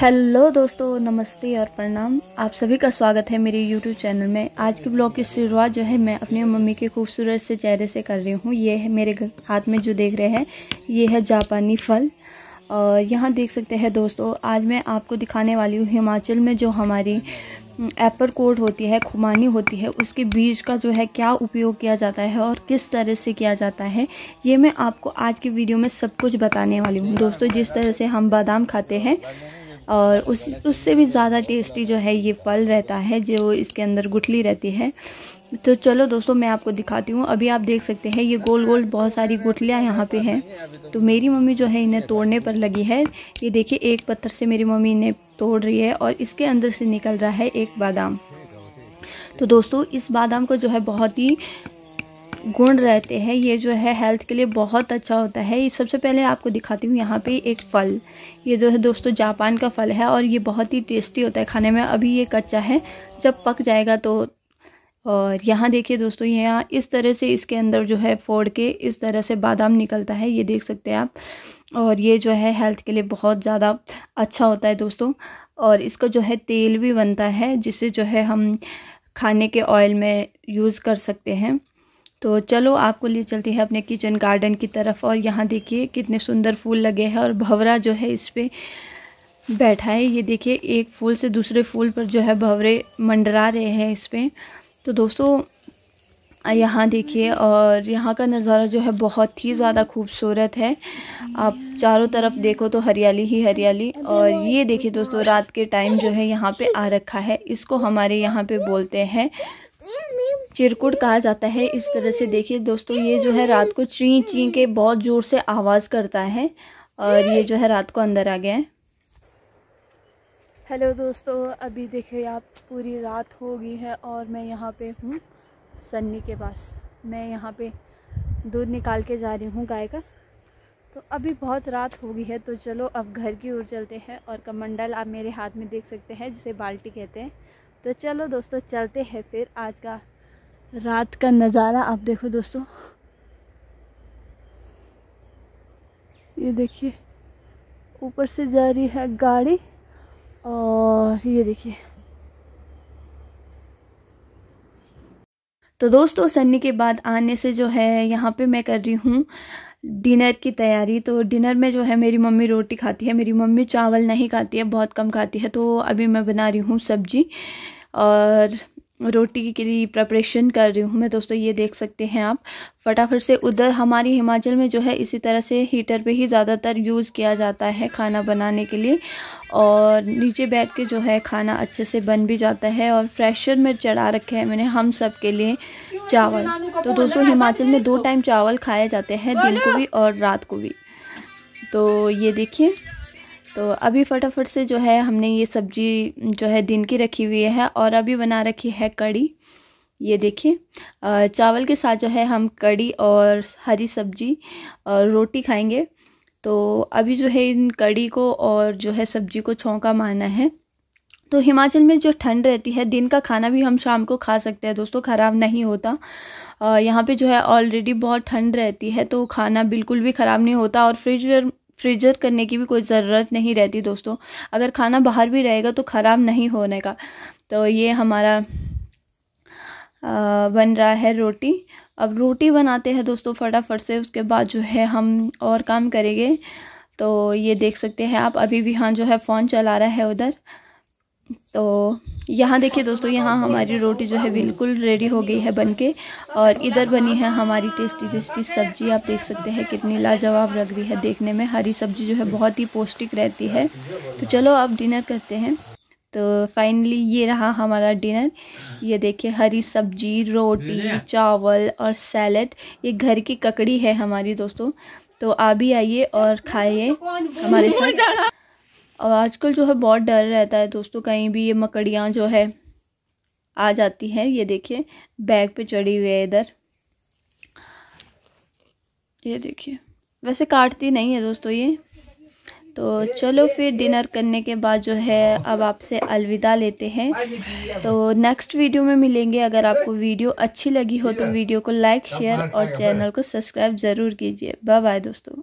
hello दोस्तों नमस्ते और प्रणाम आप सभी का स्वागत है मेरे यूट्यूब चैनल में आज के ब्लॉग की शुरुआत जो है मैं अपनी मम्मी के खूबसूरत से चेहरे से कर रही हूँ ये है मेरे हाथ में जो देख रहे हैं ये है जापानी फल और यहाँ देख सकते हैं दोस्तों आज मैं आपको दिखाने वाली हूँ हिमाचल में जो हमारी एप्पर कोट होती है खुमानी होती है उसके बीज का जो है क्या उपयोग किया जाता है और किस तरह से किया जाता है ये मैं आपको आज की वीडियो में सब कुछ बताने वाली हूँ दोस्तों जिस तरह से हम बादाम खाते हैं और उस उससे भी ज़्यादा टेस्टी जो है ये फल रहता है जो इसके अंदर गुठली रहती है तो चलो दोस्तों मैं आपको दिखाती हूँ अभी आप देख सकते हैं ये गोल गोल बहुत सारी गुठलियाँ यहाँ पे हैं तो मेरी मम्मी जो है इन्हें तोड़ने पर लगी है ये देखिए एक पत्थर से मेरी मम्मी इन्हें तोड़ रही है और इसके अंदर से निकल रहा है एक बादाम तो दोस्तों इस बादाम को जो है बहुत ही गुण रहते हैं ये जो है हेल्थ के लिए बहुत अच्छा होता है ये सबसे पहले आपको दिखाती हूँ यहाँ पे एक फल ये जो है दोस्तों जापान का फल है और ये बहुत ही टेस्टी होता है खाने में अभी ये कच्चा है जब पक जाएगा तो और यहाँ देखिए दोस्तों यहाँ इस तरह से इसके अंदर जो है फोड़ के इस तरह से बादाम निकलता है ये देख सकते हैं आप और ये जो है हेल्थ के लिए बहुत ज़्यादा अच्छा होता है दोस्तों और इसका जो है तेल भी बनता है जिसे जो है हम खाने के ऑयल में यूज़ कर सकते हैं तो चलो आपको लिए चलती है अपने किचन गार्डन की तरफ और यहाँ देखिए कितने सुंदर फूल लगे हैं और भवरा जो है इस पर बैठा है ये देखिए एक फूल से दूसरे फूल पर जो है भवरे मंडरा रहे हैं इस पर तो दोस्तों यहाँ देखिए और यहाँ का नज़ारा जो है बहुत ही ज़्यादा खूबसूरत है आप चारों तरफ देखो तो हरियाली ही हरियाली और ये देखिए दोस्तों रात के टाइम जो है यहाँ पे आ रखा है इसको हमारे यहाँ पे बोलते हैं चिरकुट कहा जाता है इस तरह से देखिए दोस्तों ये जो है रात को ची ची के बहुत ज़ोर से आवाज़ करता है और ये जो है रात को अंदर आ गया है हेलो दोस्तों अभी देखिए आप पूरी रात हो गई है और मैं यहाँ पे हूँ सन्नी के पास मैं यहाँ पे दूध निकाल के जा रही हूँ गाय का तो अभी बहुत रात हो गई है तो चलो अब घर की ओर चलते हैं और कमंडल आप मेरे हाथ में देख सकते हैं जिसे बाल्टी कहते हैं तो चलो दोस्तों चलते हैं फिर आज का रात का नज़ारा आप देखो दोस्तों ये देखिए ऊपर से जा रही है गाड़ी और ये देखिए तो दोस्तों सन्नी के बाद आने से जो है यहाँ पे मैं कर रही हूँ डिनर की तैयारी तो डिनर में जो है मेरी मम्मी रोटी खाती है मेरी मम्मी चावल नहीं खाती है बहुत कम खाती है तो अभी मैं बना रही हूँ सब्जी और रोटी के लिए प्रपरेशन कर रही हूँ मैं दोस्तों ये देख सकते हैं आप फटाफट से उधर हमारी हिमाचल में जो है इसी तरह से हीटर पे ही ज़्यादातर यूज़ किया जाता है खाना बनाने के लिए और नीचे बैठ के जो है खाना अच्छे से बन भी जाता है और फ्रेशर में चढ़ा रखे हैं मैंने हम सब के लिए चावल तो दोस्तों हिमाचल में दो टाइम चावल खाए जाते हैं दिन को भी और रात को भी तो ये देखिए तो अभी फटाफट से जो है हमने ये सब्जी जो है दिन की रखी हुई है और अभी बना रखी है कड़ी ये देखिए चावल के साथ जो है हम कड़ी और हरी सब्जी और रोटी खाएंगे तो अभी जो है इन कड़ी को और जो है सब्जी को छौंका मारना है तो हिमाचल में जो ठंड रहती है दिन का खाना भी हम शाम को खा सकते हैं दोस्तों ख़राब नहीं होता यहाँ पे जो है ऑलरेडी बहुत ठंड रहती है तो खाना बिल्कुल भी ख़राब नहीं होता और फ्रिज फ्रीजर करने की भी कोई ज़रूरत नहीं रहती दोस्तों अगर खाना बाहर भी रहेगा तो ख़राब नहीं होने का तो ये हमारा आ, बन रहा है रोटी अब रोटी बनाते हैं दोस्तों फटाफट से उसके बाद जो है हम और काम करेंगे तो ये देख सकते हैं आप अभी भी हाँ जो है फ़ोन चला रहा है उधर तो यहाँ देखिए दोस्तों यहाँ हमारी रोटी जो है बिल्कुल रेडी हो गई है बनके और इधर बनी है हमारी टेस्टी टेस्टी सब्जी आप देख सकते हैं कितनी लाजवाब लग रही है देखने में हरी सब्जी जो है बहुत ही पौष्टिक रहती है तो चलो आप डिनर करते हैं तो फाइनली ये रहा हमारा डिनर ये देखिए हरी सब्जी रोटी चावल और सैलड ये घर की ककड़ी है हमारी दोस्तों तो आप भी आइए और खाइए हमारे साथ और आजकल जो है बहुत डर रहता है दोस्तों कहीं भी ये मकड़ियाँ जो है आ जाती हैं ये देखिए बैग पे चढ़ी हुई है इधर ये देखिए वैसे काटती नहीं है दोस्तों ये तो चलो फिर डिनर करने के बाद जो है अब आपसे अलविदा लेते हैं तो नेक्स्ट वीडियो में मिलेंगे अगर आपको वीडियो अच्छी लगी हो तो वीडियो को लाइक शेयर और चैनल को सब्सक्राइब ज़रूर कीजिए बाय बाय दोस्तों